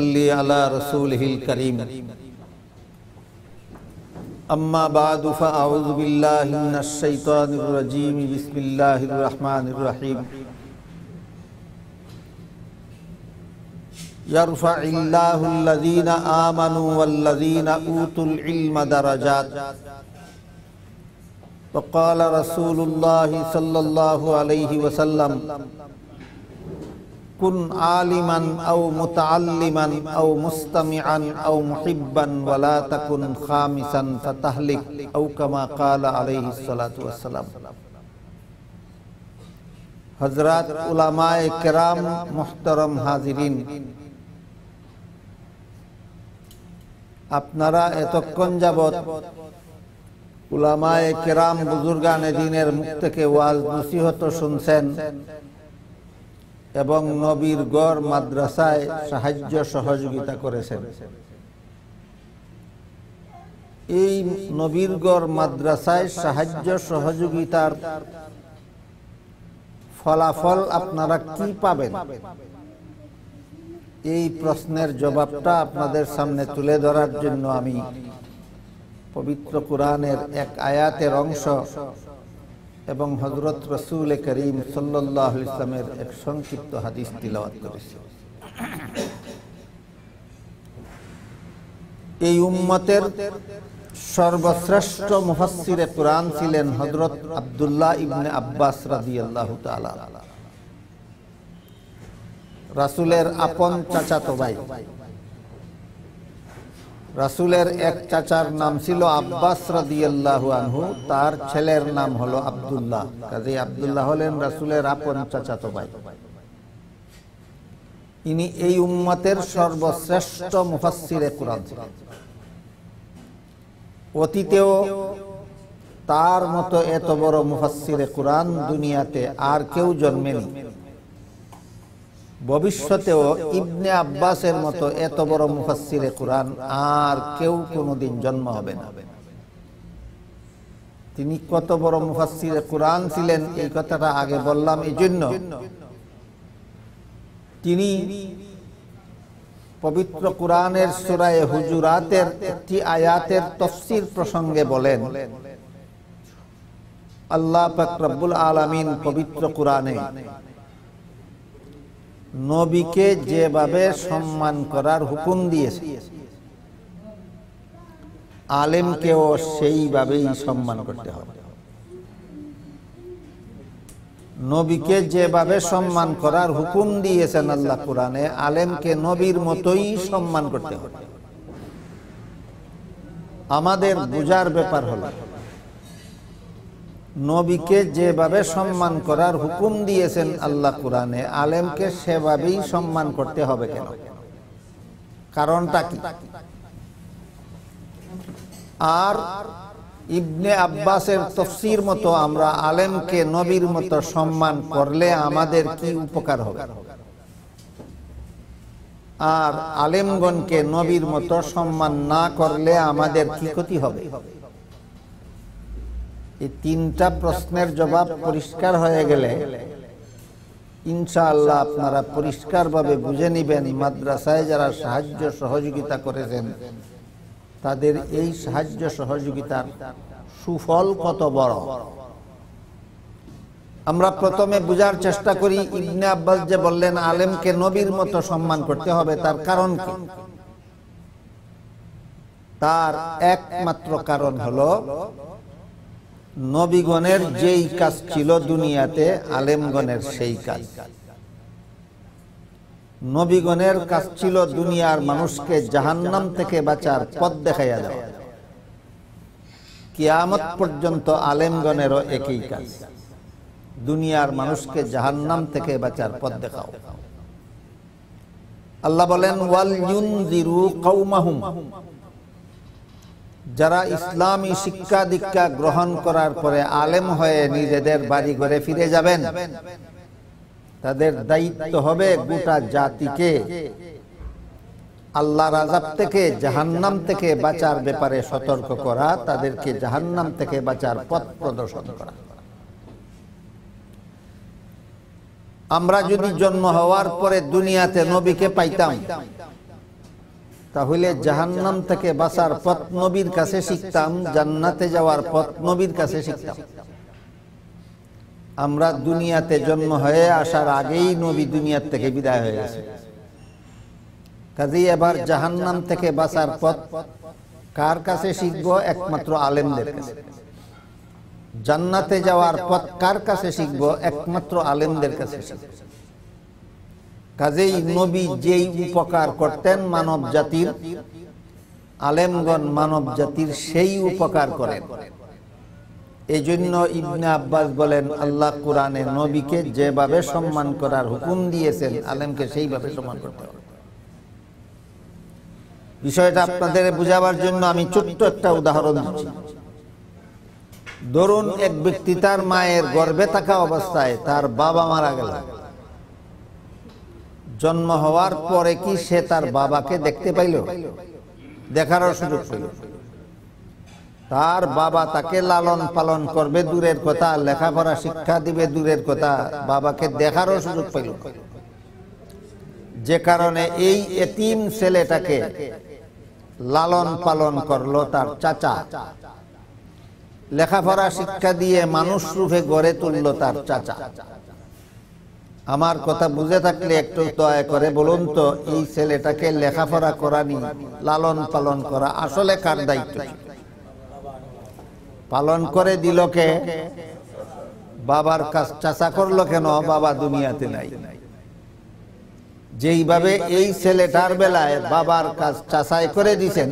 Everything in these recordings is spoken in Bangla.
صلی علی رسولہ الکریم اما بعد فاعوذ باللہ من الشیطان الرجیم بسم اللہ الرحمن الرحیم یرفع اللہ الذین آمنوا والذین اوتوا العلم درجات وقال رسول اللہ صلی اللہ علیہ وسلم وقال رسول اللہ صلی اللہ علیہ وسلم كن عالما أو متعلما أو مستمعا أو محبا ولا تكن خامسا فتهلك أو كما قال عليه الصلاة والسلام حضرات علماء کرام محترم حاضرین আপনারা এতক্ষণ جبت علماء کرام بزرگان دینر مقتق থেকে نصیحت و شنسن এবং নবীর গড় মাদ্রাসায় সাহায্য সহযোগিতা করেছেন এই নবীরগড় মাদ্রাসায় সাহায্য সহযোগিতার ফলাফল আপনারা কি পাবেন এই প্রশ্নের জবাবটা আপনাদের সামনে তুলে ধরার জন্য আমি পবিত্র কোরআনের এক আয়াতের অংশ এবং হজরত রসুল করিম সাল্লাহ ইসলামের এক সংক্ষিপ্ত হাদিস তিলাওয়াত করেছে এই উম্মতের সর্বশ্রেষ্ঠ মুহাসিরে কোরআন ছিলেন হজরত আবদুল্লাহ ইবনে আব্বাস রাজি আল্লাহ রাসুলের আপন তো ভাই রাসুলের এক চাচার নাম ছিল আব্বাস রাদিয়াল্লাহু আনহু তার ছেলের নাম হলো আব্দুল্লাহ কাজে আব্দুল্লাহ হলেন রাসুলের আপন চাচাতো ভাই ইনি এই উম্মতের সর্বশ্রেষ্ঠ মুফাসসিরে কুরআন অতীতেও তার মতো এত বড় মুফাসসিরে কুরআন দুনিয়াতে আর কেউ জন্মেনি ভবিষ্যতেও ইবনে আব্বাসের মতো এত বড় মুফাসিরে কোরআন আর কেউ কোনোদিন জন্ম হবে না তিনি কত বড় মুফাসির কোরআন ছিলেন এই কথাটা আগে বললাম এই জন্য তিনি পবিত্র কোরআনের সুরায় হুজুরাতের একটি আয়াতের তফসির প্রসঙ্গে বলেন আল্লাহ পাক রব্বুল পবিত্র কোরআনে নবীকে যেভাবে সম্মান করার হুকুম দিয়েছে আলেমকেও সেইভাবেই সম্মান করতে হবে নবীকে যেভাবে সম্মান করার হুকুম দিয়েছেন আল্লাহ কোরআনে আলেমকে নবীর মতোই সম্মান করতে হবে আমাদের বোঝার ব্যাপার হলো নবীকে যেভাবে সম্মান করার হুকুম দিয়েছেন আল্লাহ কোরআনে আলেমকে সেভাবেই সম্মান করতে হবে কেন কারণটা কি আর ইবনে আব্বাসের তফসির মতো আমরা আলেমকে নবীর মতো সম্মান করলে আমাদের কি উপকার হবে আর আলেমগণকে নবীর মতো সম্মান না করলে আমাদের কি ক্ষতি হবে এই তিনটা প্রশ্নের জবাব পরিষ্কার হয়ে গেলে ইনশাআল্লাহ আপনারা পরিষ্কারভাবে বুঝে নেবেন মাদ্রাসায় যারা সাহায্য সহযোগিতা করেছেন তাদের এই সাহায্য সহযোগিতার সুফল কত বড় আমরা প্রথমে বুঝার চেষ্টা করি ইবনে আব্বাস যে বললেন আলেমকে নবীর মতো সম্মান করতে হবে তার কারণ কি তার একমাত্র কারণ হলো নবীগণের যেই কাজ ছিল দুনিয়াতে আলেমগণের সেই কাজ নবীগণের কাজ ছিল দুনিয়ার মানুষকে জাহান্নাম থেকে বাঁচার পথ দেখাইয়া দেওয়া কিয়ামত পর্যন্ত আলেমগণেরও একই কাজ দুনিয়ার মানুষকে জাহান্নাম থেকে বাঁচার পথ দেখাও আল্লাহ বলেন ওয়াল ইউনজিরু কওমাহুম যারা ইসলামী শিক্ষা দীক্ষা গ্রহণ করার পরে আলেম হয়ে নিজেদের বাড়ি ঘরে ফিরে যাবেন তাদের দায়িত্ব হবে গোটা জাতিকে আল্লাহর আজাব থেকে জাহান্নাম থেকে বাঁচার ব্যাপারে সতর্ক করা তাদেরকে জাহান্নাম থেকে বাঁচার পথ প্রদর্শন করা আমরা যদি জন্ম হওয়ার পরে দুনিয়াতে নবীকে পাইতাম তাহলে জাহান্নাম থেকে বাঁচার পথ নবীর কাছে শিখতাম জান্নাতে যাওয়ার পথ নবীর কাছে শিখতাম আমরা দুনিয়াতে জন্ম হয়ে আসার আগেই নবী দুনিয়ার থেকে বিদায় হয়ে গেছে কাজেই এবার জাহান্নাম থেকে বাঁচার পথ কার কাছে শিখব একমাত্র আলেমদের কাছে জান্নাতে যাওয়ার পথ কার কাছে শিখব একমাত্র আলেমদের কাছে শিখব কাজেই নবী যেই উপকার করতেন মানব জাতির আলেমগণ মানব জাতির সেই উপকার করেন এই জন্য ইবনে আব্বাস বলেন আল্লাহ কোরআনে নবীকে যেভাবে সম্মান করার হুকুম দিয়েছেন আলেমকে সেইভাবে সম্মান করতে হবে বিষয়টা আপনাদের বুঝাবার জন্য আমি ছোট্ট একটা উদাহরণ দিচ্ছি ধরুন এক ব্যক্তি তার মায়ের গর্বে থাকা অবস্থায় তার বাবা মারা গেল জন্ম হওয়ার পরে কি সে তার বাবাকে দেখতে পাইল দেখার সুযোগ পেল তার বাবা তাকে লালন পালন করবে দূরের কথা লেখাপড়া শিক্ষা দিবে দূরের কথা বাবাকে দেখারও সুযোগ পাইল যে কারণে এই এতিম ছেলেটাকে লালন পালন করলো তার চাচা লেখাপড়া শিক্ষা দিয়ে মানুষ রূপে গড়ে তুলল তার চাচা আমার কথা বুঝে থাকলে একটু দয়া করে বলুন তো এই ছেলেটাকে লেখাপড়া করানি লালন পালন করা আসলে কার দায়িত্ব পালন করে দিল কে বাবার কাজ চাচা করলো কেন বাবা দুনিয়াতে নাই যেইভাবে এই ছেলেটার বেলায় বাবার কাজ চাচাই করে দিছেন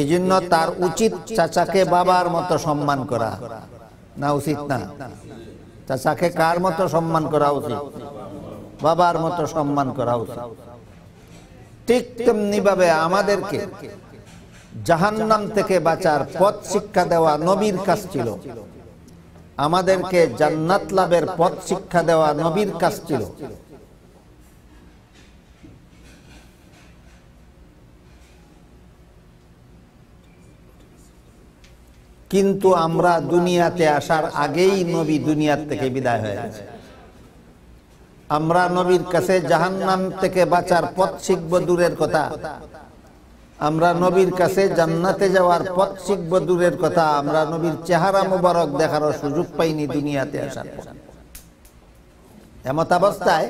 এই জন্য তার উচিত চাচাকে বাবার মতো সম্মান করা না উচিত না চাচাকে কার মতো সম্মান করা উচিত বাবার মতো সম্মান করা উচিত ঠিক তেমনি ভাবে আমাদেরকে জাহান্নাম থেকে বাঁচার পথ শিক্ষা দেওয়া নবীর কাজ ছিল আমাদেরকে জান্নাত লাভের পথ শিক্ষা দেওয়া নবীর কাজ ছিল কিন্তু আমরা দুনিয়াতে আসার আগেই নবী দুনিয়ার থেকে বিদায় হয়ে গেছে আমরা নবীর কাছে নাম থেকে বাঁচার পথ শিখব দূরের কথা আমরা নবীর কাছে জান্নাতে যাওয়ার পথ শিখব দূরের কথা আমরা নবীর চেহারা মুবারক দেখার সুযোগ পাইনি দুনিয়াতে আসার এমত অবস্থায়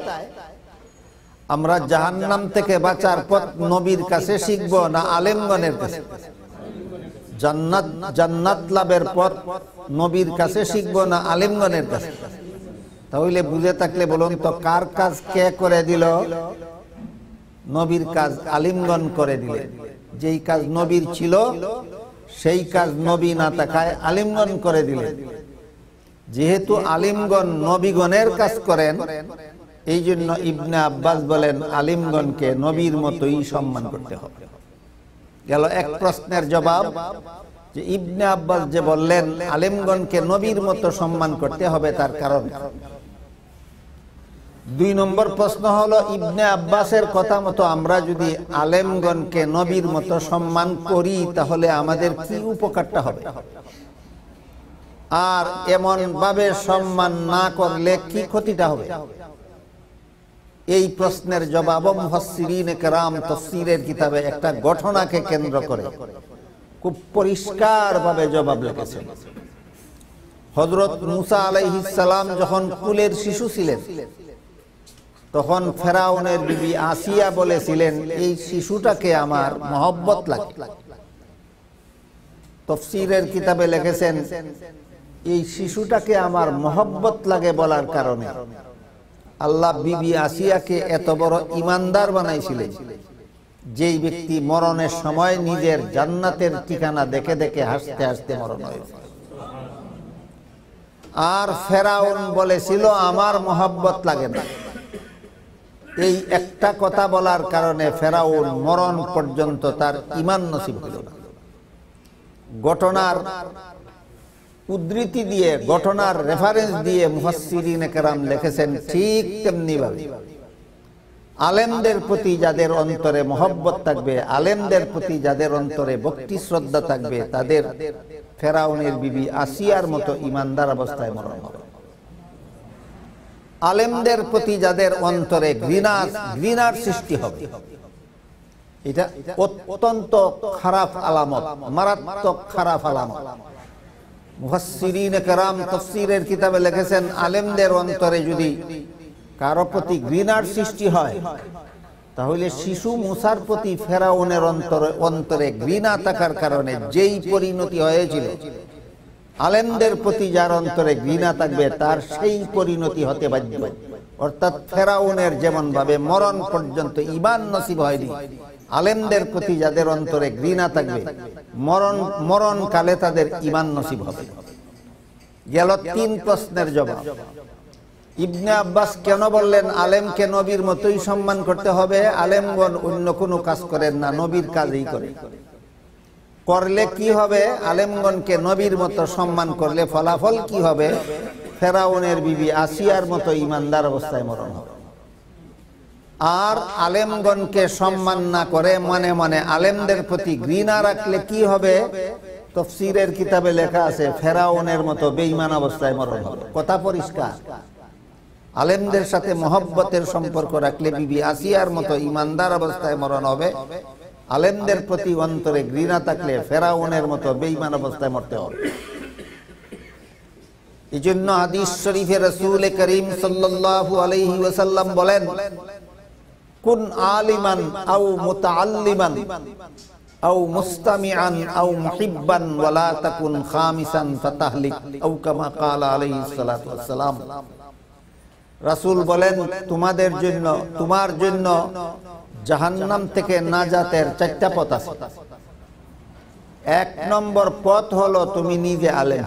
আমরা জাহান্নাম থেকে বাঁচার পথ নবীর কাছে শিখব না আলেমগণের কাছে জান্নাত জান্নাত লাভের পথ নবীর কাছে শিখব না আলিমগণের কাছে তাহলে বুঝে থাকলে বলুন তো কার কাজ কে করে দিল নবীর কাজ আলিমগণ করে দিলে যেই কাজ নবীর ছিল সেই কাজ নবী না তাকায় আলিমগণ করে দিলে যেহেতু আলিমগণ নবীগণের কাজ করেন এই জন্য ইবনে আব্বাস বলেন আলিমগণকে নবীর মতোই সম্মান করতে হবে গেল এক প্রশ্নের জবাব যে ইবনে আব্বাস যে বললেন আলেমগণকে নবীর মতো সম্মান করতে হবে তার কারণ দুই নম্বর প্রশ্ন হলো ইবনে আব্বাসের কথা মতো আমরা যদি আলেমগণকে নবীর মতো সম্মান করি তাহলে আমাদের কি উপকারটা হবে আর এমন ভাবে সম্মান না করলে কি ক্ষতিটা হবে এই প্রশ্নের জবাব কেরাম তফসিরের কিতাবে একটা ঘটনাকে কেন্দ্র করে খুব পরিষ্কার ভাবে জবাব লিখেছেন হজরত মুসা আলাইহিসালাম যখন কুলের শিশু ছিলেন তখন ফেরাউনের বিবি আসিয়া বলেছিলেন এই শিশুটাকে আমার মহব্বত লাগে তফসিরের কিতাবে লিখেছেন এই শিশুটাকে আমার মহব্বত লাগে বলার কারণে আল্লাহ বিবি আসিয়াকে এত বড় ইমানদার বানাইছিলেন যেই ব্যক্তি মরণের সময় নিজের জান্নাতের ঠিকানা দেখে দেখে হাসতে হাসতে মরণ হয়েছে আর ফেরাউন বলেছিল আমার মহাব্বত লাগে না এই একটা কথা বলার কারণে ফেরাউন মরণ পর্যন্ত তার ইমান নসিব হল ঘটনার উদ্ধৃতি দিয়ে ঘটনার রেফারেন্স দিয়ে মুফাসসিরিন কেরাম লিখেছেন ঠিক ভাবে আলেমদের প্রতি যাদের অন্তরে মহব্বত থাকবে আলেমদের প্রতি যাদের অন্তরে ভক্তি শ্রদ্ধা থাকবে তাদের ফেরাউনের বিবি আসিয়ার মতো ইমানদার অবস্থায় মরণ হবে আলেমদের প্রতি যাদের অন্তরে ঘৃণা ঘৃণার সৃষ্টি হবে এটা অত্যন্ত খারাপ আলামত মারাত্মক খারাপ আলামত কিতাবে লিখেছেন আলেমদের অন্তরে যদি কারো প্রতি ঘৃণার সৃষ্টি হয় তাহলে শিশু প্রতি ফেরাউনের অন্তরে অন্তরে ঘৃণা থাকার কারণে যেই পরিণতি হয়েছিল আলেমদের প্রতি যার অন্তরে ঘৃণা থাকবে তার সেই পরিণতি হতে বাধ্য অর্থাৎ ফেরাউনের যেমন ভাবে মরণ পর্যন্ত ইমান নসিব হয়নি আলেমদের প্রতি যাদের অন্তরে ঘৃণা থাকবে মরণ মরণ কালে তাদের ইমান নসিব হবে গেল তিন প্রশ্নের জবাব ইবনে আব্বাস কেন বললেন আলেমকে নবীর মতোই সম্মান করতে হবে আলেমগণ অন্য কোনো কাজ করেন না নবীর কাজই করে করলে কি হবে আলেমগণকে নবীর মতো সম্মান করলে ফলাফল কি হবে ফেরাউনের বিবি আসিয়ার মতো ইমানদার অবস্থায় মরণ হবে আর আলেমগণকে সম্মান না করে মনে মনে আলেমদের প্রতি ঘৃণা রাখলে কি হবে তফসিরের কিতাবে লেখা আছে ফেরাউনের মতো বেইমান অবস্থায় মরণ হবে কথা পরিষ্কার আলেমদের সাথে মহব্বতের সম্পর্ক রাখলে বিবি আসিয়ার মতো ইমানদার অবস্থায় মরণ হবে আলেমদের প্রতি অন্তরে ঘৃণা থাকলে ফেরাউনের মতো বেইমান অবস্থায় মরতে হবে এই জন্য আদিস শরীফে রসুল করিম সাল্লাহ আলহি ওসাল্লাম বলেন কুন আলিমান আও মুতাআল্লিমান আও মুস্তামিআন আও মুহিব্বান ওয়ালা তাকুন খামিসান ফাতাহলিক আও কামা ক্বালা আলাইহিস সালাতু রাসূল বলেন তোমাদের জন্য তোমার জন্য জাহান্নাম থেকে নাজাতের চারটা পথ আছে এক নম্বর পথ হলো তুমি নিজে আলেম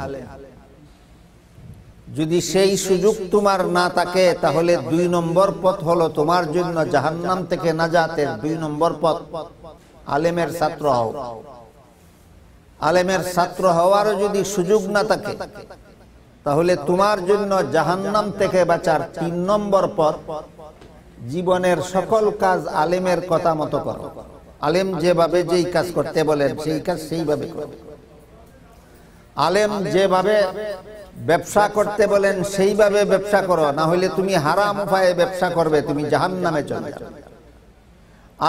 যদি সেই সুযোগ তোমার না থাকে তাহলে দুই নম্বর পথ হলো তোমার জন্য জাহান্নাম থেকে না যাতে দুই নম্বর পথ আলেমের ছাত্র হও আলেমের ছাত্র হওয়ারও যদি সুযোগ না থাকে তাহলে তোমার জন্য জাহান্নাম থেকে বাঁচার তিন নম্বর পথ জীবনের সকল কাজ আলেমের কথা মতো করো আলেম যেভাবে যেই কাজ করতে বলেন সেই কাজ সেইভাবে আলেম যেভাবে ব্যবসা করতে বলেন সেইভাবে ব্যবসা করো না হলে তুমি হারাম উপায়ে ব্যবসা করবে তুমি জাহান নামে চলে যাবে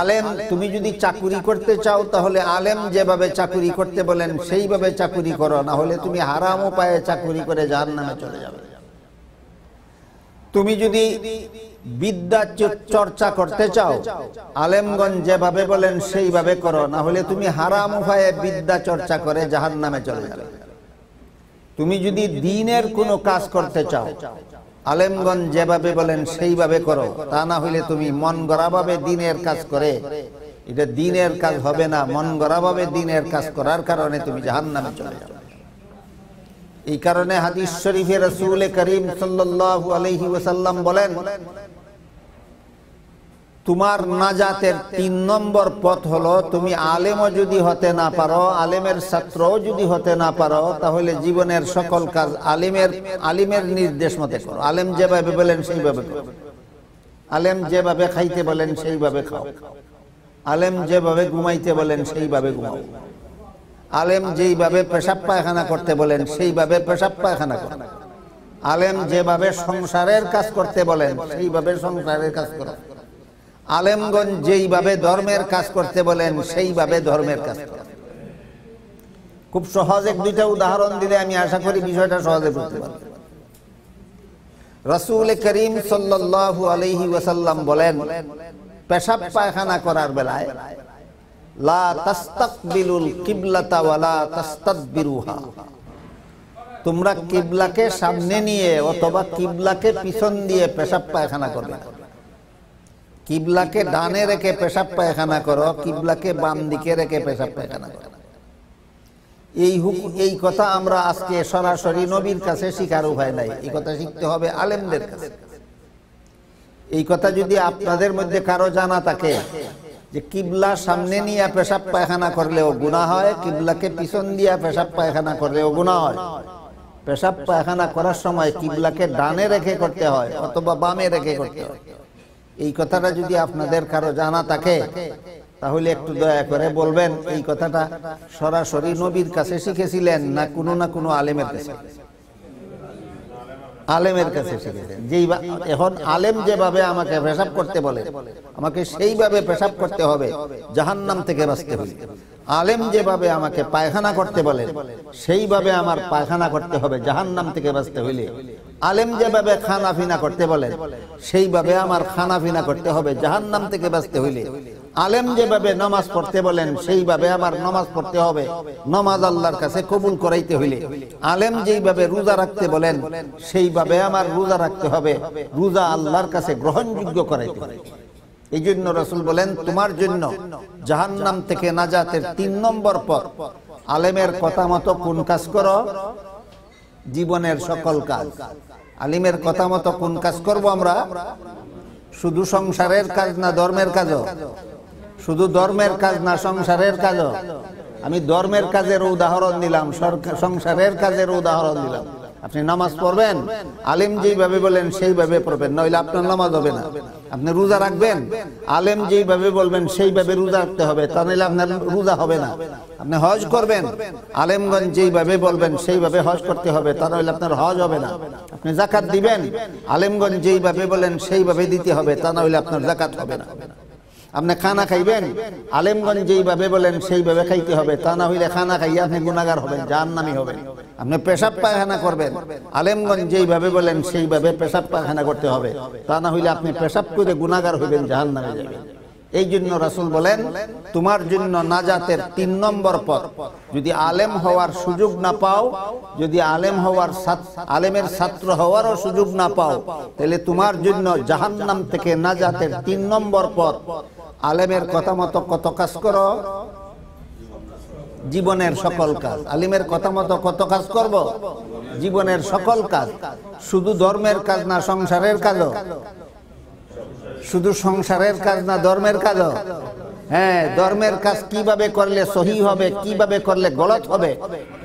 আলেম তুমি যদি চাকুরি করতে চাও তাহলে আলেম যেভাবে চাকুরি করতে বলেন সেইভাবে চাকুরি করো না হলে তুমি হারাম উপায়ে চাকুরি করে জাহান নামে চলে যাবে তুমি যদি বিদ্যা চর্চা করতে চাও আলেমগঞ্জ যেভাবে বলেন সেইভাবে করো না হলে তুমি হারাম উপায়ে বিদ্যা চর্চা করে জাহান নামে চলে যাবে তুমি যদি দিনের কোনো কাজ করতে চাও আলেমগঞ্জ যেভাবে বলেন সেইভাবে করো তা না হইলে তুমি মন গড়াভাবে দিনের কাজ করে এটা দিনের কাজ হবে না মন গড়াভাবে দিনের কাজ করার কারণে তুমি জাহান নামে চলে যাও এই কারণে হাদিস শরীফের রসুল করিম সাল্লাহ আলহি ওসাল্লাম বলেন তোমার নাজাতের তিন নম্বর পথ হলো তুমি আলেমও যদি হতে না পারো আলেমের ছাত্রও যদি হতে না পারো তাহলে জীবনের সকল কাজ আলিমের আলিমের নির্দেশ মতে করো আলেম যেভাবে বলেন সেইভাবে আলেম যেভাবে খাইতে বলেন সেইভাবে খাও আলেম যেভাবে ঘুমাইতে বলেন সেইভাবে ঘুমাও আলেম যেইভাবে পেশাব পায়খানা করতে বলেন সেইভাবে পেশাব পায়খানা করো আলেম যেভাবে সংসারের কাজ করতে বলেন সেইভাবে সংসারের কাজ করো আলেমগঞ্জ যেইভাবে ধর্মের কাজ করতে বলেন সেইভাবে ধর্মের কাজ খুব সহজ এক দুইটা উদাহরণ দিলে আমি আশা করি বিষয়টা সহজে বুঝতে পারি রসুল করিম সাল্লাহ আলহি ওয়াসাল্লাম বলেন পেশাব পায়খানা করার বেলায় তোমরা কিবলাকে সামনে নিয়ে অথবা কিবলাকে পিছন দিয়ে পেশাব পায়খানা করবে না কিবলাকে ডানে রেখে পেশাব পায়খানা করো কিবলাকে বাম দিকে রেখে পেশাব পায়খানা করো এই হুক এই কথা আমরা আজকে সরাসরি নবীর কাছে শিকার উভয় নাই এই কথা শিখতে হবে আলেমদের কাছে এই কথা যদি আপনাদের মধ্যে কারো জানা থাকে যে কিবলা সামনে নিয়ে পেশাব পায়খানা করলেও গুণা হয় কিবলাকে পিছন দিয়া পেশাব পায়খানা করলেও গুণা হয় পেশাব পায়খানা করার সময় কিবলাকে ডানে রেখে করতে হয় অথবা বামে রেখে করতে হয় এই কথাটা যদি আপনাদের কারো জানা থাকে তাহলে একটু দয়া করে বলবেন এই কথাটা সরাসরি নবীর কাছে শিখেছিলেন না কোনো না কোনো আলেমের কাছে আলেমের কাছে শিখেছেন যেই এখন আলেম যেভাবে আমাকে পেশাব করতে বলে আমাকে সেইভাবে পেশাব করতে হবে জাহান্নাম থেকে বাঁচতে হবে আলেম যেভাবে আমাকে পায়খানা করতে বলে সেইভাবে আমার পায়খানা করতে হবে জাহান্নাম থেকে বাঁচতে হইলে আলেম যেভাবে খানা ফিনা করতে বলে সেইভাবে আমার খানা ফিনা করতে হবে জাহান্নাম থেকে বাঁচতে হইলে আলেম যেভাবে নামাজ পড়তে বলেন সেইভাবে আমার নামাজ পড়তে হবে নামাজ আল্লাহর কাছে কবুল করাইতে হইলে আলেম যেইভাবে রোজা রাখতে বলেন সেইভাবে আমার রোজা রাখতে হবে রোজা আল্লাহর কাছে গ্রহণযোগ্য করাইতে হবে এই জন্য রসুল বলেন তোমার জন্য নাম থেকে নাজাতের তিন নম্বর পথ আলেমের কথা মতো কোন কাজ করো জীবনের সকল কাজ আলিমের কথা মতো কোন কাজ করবো আমরা শুধু সংসারের কাজ না ধর্মের কাজও শুধু ধর্মের কাজ না সংসারের কাজও আমি ধর্মের কাজের উদাহরণ দিলাম সংসারের কাজের উদাহরণ দিলাম আপনি নামাজ পড়বেন আলেম যেইভাবে বলেন সেইভাবে পড়বেন নইলে আপনার নামাজ হবে না আপনি রোজা রাখবেন আলেম যেইভাবে বলবেন সেইভাবে রোজা রাখতে হবে তা নইলে আপনার রোজা হবে না আপনি হজ করবেন আলেমগঞ্জ যেইভাবে বলবেন সেইভাবে হজ করতে হবে তা নইলে আপনার হজ হবে না আপনি জাকাত দিবেন আলেমগঞ্জ যেইভাবে বলেন সেইভাবে দিতে হবে তা নইলে আপনার জাকাত হবে না আপনি খানা খাইবেন আলেমগঞ্জ যেইভাবে বলেন সেইভাবে খাইতে হবে তা না হইলে খানা খাইয়ে আপনি গুণাগার হবেন যার নামি হবেন আপনি পেশাব পায়খানা করবেন আলেমগঞ্জ যেইভাবে বলেন সেইভাবে পেশাব পায়খানা করতে হবে তা না হইলে আপনি পেশাব করে গুণাগার হইবেন জাহান নামে যাবেন এই জন্য রাসুল বলেন তোমার জন্য নাজাতের তিন নম্বর পথ যদি আলেম হওয়ার সুযোগ না পাও যদি আলেম হওয়ার আলেমের ছাত্র হওয়ারও সুযোগ না পাও তাহলে তোমার জন্য জাহান্নাম থেকে নাজাতের তিন নম্বর পথ আলেমের কথা মতো কত কাজ করো জীবনের সকল কাজ আলিমের কথা মতো কত কাজ করব জীবনের সকল কাজ শুধু ধর্মের কাজ না সংসারের কাজও শুধু সংসারের কাজ না ধর্মের কাজও হ্যাঁ ধর্মের কাজ কিভাবে করলে সহি হবে কিভাবে করলে গলত হবে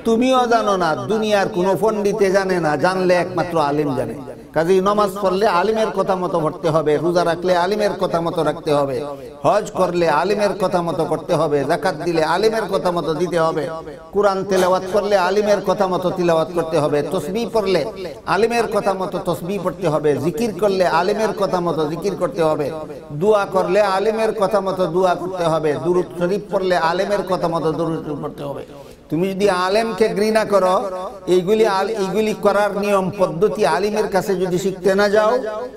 তুমিও জানো না দুনিয়ার কোনো পণ্ডিতে জানে না জানলে একমাত্র আলিম জানে কাজী নমাজ পড়লে আলিমের কথা মতো পড়তে হবে রোজা রাখলে আলিমের কথা মতো রাখতে হবে হজ করলে আলিমের কথা মতো করতে হবে জাকাত দিলে আলিমের কথা মতো দিতে হবে কোরআন তেলাওয়াত করলে আলিমের কথা মতো তিলাওয়াত করতে হবে তসবি পড়লে আলিমের কথা মতো তসবি পড়তে হবে জিকির করলে আলিমের কথা মতো জিকির করতে হবে দোয়া করলে আলিমের কথা মতো দোয়া করতে হবে দুরুদ শরীফ পড়লে আলিমের কথা মতো দুরুদ পড়তে হবে তুমি যদি আলেমকে ঘৃণা করো এইগুলি এইগুলি করার নিয়ম পদ্ধতি আলিমের কাছে যদি শিখতে না যাও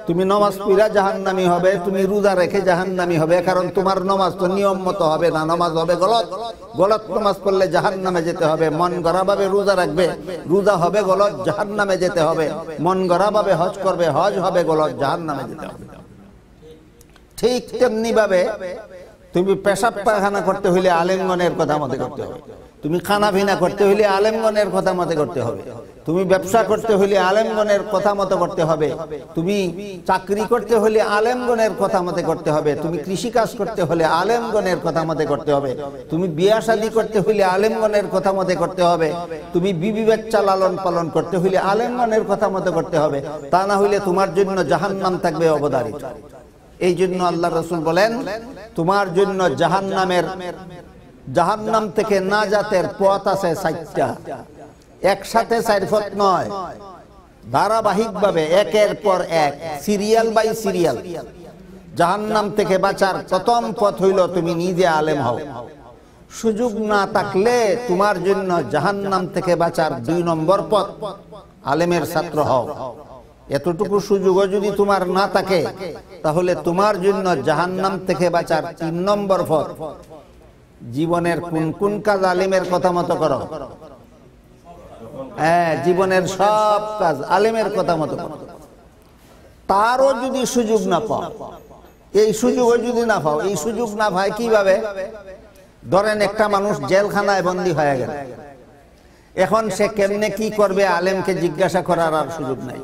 তুমি নমাজ পিরা জাহান্নামি হবে তুমি রোজা রেখে জাহান্নামি হবে কারণ তোমার নমাজ তো নিয়ম মতো হবে না নমাজ হবে গলত গলত নমাজ পড়লে জাহান্নামে যেতে হবে মন গড়াভাবে রোজা রাখবে রোজা হবে গলত জাহান্নামে যেতে হবে মন গড়াভাবে হজ করবে হজ হবে গলত জাহান্নামে যেতে হবে ঠিক তেমনি ভাবে তুমি পেশাব পায়খানা করতে হইলে আলিঙ্গনের কথা মতে করতে হবে তুমি খানা করতে হইলে আলেমগণের কথা মতে করতে হবে তুমি ব্যবসা করতে হইলে আলেমগণের কথা মতো করতে হবে তুমি চাকরি করতে হলে আলেমগণের কথা মতে করতে হবে তুমি কৃষি কাজ করতে হলে আলেমগণের কথা মতে করতে হবে তুমি বিয়া শাদী করতে হইলে আলেমগণের কথা মতে করতে হবে তুমি বিবি বাচ্চা লালন পালন করতে হইলে আলেমগণের কথা মতো করতে হবে তা না হইলে তোমার জন্য জাহান নাম থাকবে অবদারিত এই জন্য আল্লাহ রসুল বলেন তোমার জন্য জাহান নামের জাহান্নাম থেকে না জাতের পথ আছে সাতটা একসাথে চার পথ নয় ধারাবাহিকভাবে একের পর এক সিরিয়াল বাই সিরিয়াল জাহান্নাম থেকে বাঁচার প্রথম পথ হইল তুমি নিজে আলেম হও সুযোগ না থাকলে তোমার জন্য জাহান্নাম থেকে বাঁচার দুই নম্বর পথ আলেমের ছাত্র হও এতটুকু সুযোগও যদি তোমার না থাকে তাহলে তোমার জন্য জাহান্নাম থেকে বাঁচার তিন নম্বর পথ জীবনের কোন কোন কাজ আলিমের কথা মতো করো হ্যাঁ জীবনের সব কাজ আলিমের কথা মতো করো তারও যদি সুযোগ না পাও এই সুযোগও যদি না পাও এই সুযোগ না পায় কিভাবে ধরেন একটা মানুষ জেলখানায় বন্দি হয়ে গেল এখন সে কেমনে কি করবে আলেমকে জিজ্ঞাসা করার আর সুযোগ নাই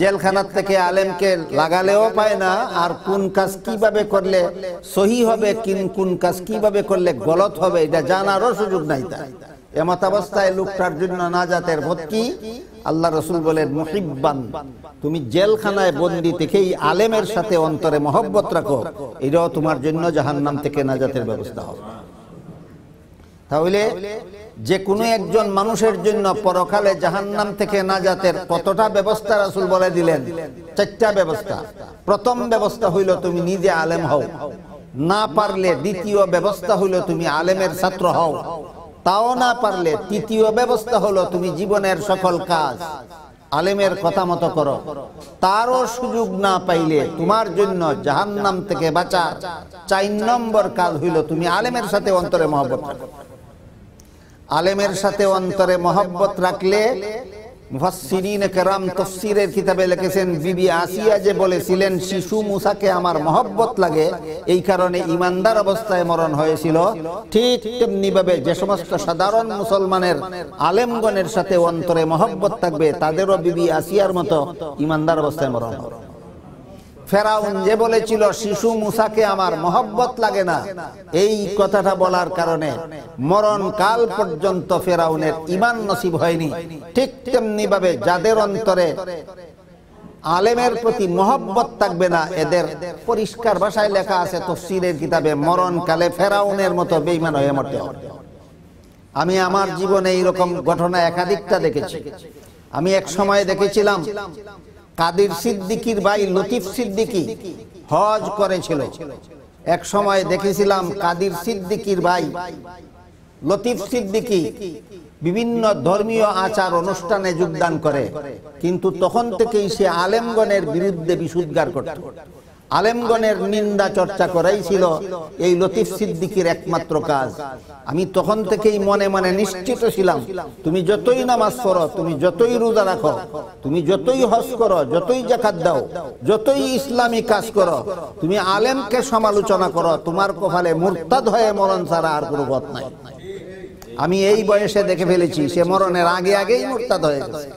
জেলখানার থেকে আলেমকে লাগালেও পায় না আর কোন কাজ কিভাবে করলে সহি হবে কিন কোন কাজ কিভাবে করলে গলত হবে এটা জানারও সুযোগ নাই তাই এমত অবস্থায় লোকটার জন্য নাজাতের ভোট আল্লাহ রসুল বলেন মুহিব্বান তুমি জেলখানায় বন্দি থেকেই আলেমের সাথে অন্তরে মহব্বত রাখো এটাও তোমার জন্য জাহান্নাম থেকে নাজাতের ব্যবস্থা হবে তাহলে যে কোনো একজন মানুষের জন্য পরকালে জাহান্নাম থেকে না যাতের কতটা ব্যবস্থা রাসুল বলে দিলেন চারটা ব্যবস্থা প্রথম ব্যবস্থা হইল তুমি নিজে আলেম হও না পারলে দ্বিতীয় ব্যবস্থা হইল তুমি আলেমের ছাত্র হও তাও না পারলে তৃতীয় ব্যবস্থা হলো তুমি জীবনের সকল কাজ আলেমের কথা মতো করো তারও সুযোগ না পাইলে তোমার জন্য জাহান্নাম থেকে বাঁচা চার নম্বর কাজ হইল তুমি আলেমের সাথে অন্তরে মহব্বত আলেমের সাথে অন্তরে মহব্বত রাখলে কিতাবে লিখেছেন বলেছিলেন শিশু মুসাকে আমার মহব্বত লাগে এই কারণে অবস্থায় মরণ হয়েছিল ঠিক যে সমস্ত সাধারণ মুসলমানের আলেমগণের সাথে অন্তরে মহব্বত থাকবে তাদেরও বিবি আসিয়ার মতো ইমানদার অবস্থায় মরণ হবে ফেরাউন যে বলেছিল শিশু মুসাকে আমার মহব্বত লাগে না এই কথাটা বলার কারণে মরণ কাল পর্যন্ত ফেরাউনের ইমান নসিব হয়নি ঠিক তেমনি ভাবে যাদের অন্তরে আলেমের প্রতি মহব্বত থাকবে না এদের পরিষ্কার ভাষায় লেখা আছে তফসিরের কিতাবে মরণকালে ফেরাউনের মতো বেইমান হয়ে মরতে হবে আমি আমার জীবনে এইরকম ঘটনা একাধিকটা দেখেছি আমি এক সময় দেখেছিলাম কাদের সিদ্দিকির ভাই লতিফ সিদ্দিকি হজ করেছিল এক সময় দেখেছিলাম কাদির সিদ্দিকির ভাই লতিফ সিদ্দিকি বিভিন্ন ধর্মীয় আচার অনুষ্ঠানে যোগদান করে কিন্তু তখন থেকেই সে আলেমগণের বিরুদ্ধে বিশুদ্ধার করত আলেমগণের নিন্দা চর্চা করাই ছিল এই লতিফ সিদ্দিকির একমাত্র কাজ আমি তখন থেকেই মনে মনে নিশ্চিত ছিলাম তুমি যতই নামাজ পড়ো তুমি যতই রোজা রাখো তুমি যতই হজ করো যতই জাকাত দাও যতই ইসলামী কাজ করো তুমি আলেমকে সমালোচনা করো তোমার কপালে মুরতাদ হয়ে মরণ ছাড়া আর কোনো পথ নাই আমি এই বয়সে দেখে ফেলেছি সে মরণের আগে আগেই মুরতাদ হয়ে গেছে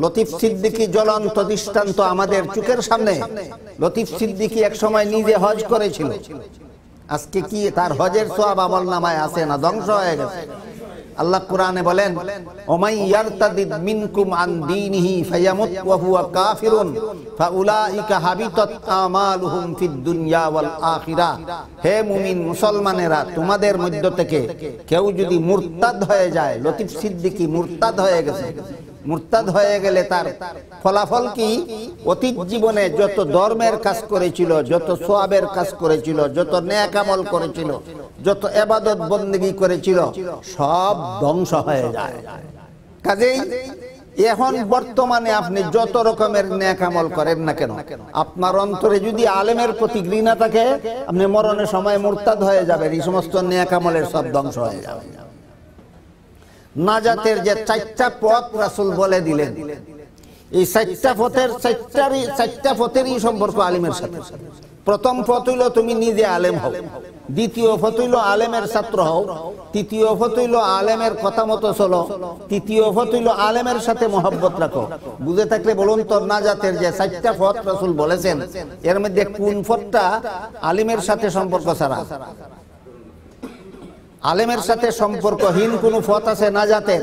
লতিফ সিদ্দিকী জ্বলন্ত দৃষ্টান্ত আমাদের চোখের সামনে লতিফ সিদ্দিকী এক সময় নিজে হজ করেছিল আজকে কি তার হজের সব আমল নামায় আছে না ধ্বংস হয়ে গেছে আল্লাহ কোরআনে বলেন ওমাই ইয়ারতাদিদ মিনকুম আন দীনিহি ফায়ামুত ওয়া হুয়া কাফিরুন ফাউলাইকা হাবিতাত আমালুহুম ফিদ দুনিয়া ওয়াল আখিরাহ হে মুমিন মুসলমানেরা তোমাদের মধ্য থেকে কেউ যদি মুরতাদ হয়ে যায় লতিফ সিদ্দিকী মুরতাদ হয়ে গেছে মুরতাদ হয়ে গেলে তার ফলাফল কি অতীত জীবনে যত ধর্মের কাজ করেছিল যত সোয়াবের কাজ করেছিল যত ন্যাকামল করেছিল যত এবাদত বন্দী করেছিল সব ধ্বংস হয়ে যায় কাজেই এখন বর্তমানে আপনি যত রকমের ন্যাকামল করেন না কেন আপনার অন্তরে যদি আলেমের প্রতি ঘৃণা থাকে আপনি মরণের সময় মুরতাদ হয়ে যাবেন এই সমস্ত ন্যাকামলের সব ধ্বংস হয়ে যাবে নাজাতের যে চারটা পথ রাসুল বলে দিলেন এই চারটা পথের চারটারই চারটা পথেরই সম্পর্ক আলিমের সাথে প্রথম পথ হইল তুমি নিজে আলেম হও দ্বিতীয় পথ হইল আলেমের ছাত্র হও তৃতীয় পথ হইল আলেমের কথা মতো চলো তৃতীয় পথ হইল আলেমের সাথে মহব্বত রাখো বুঝে থাকলে বলুন তো নাজাতের যে চারটা পথ রাসুল বলেছেন এর মধ্যে কোন পথটা আলিমের সাথে সম্পর্ক ছাড়া আলেমের সাথে সম্পর্কহীন কোনো পথ আছে না জাতের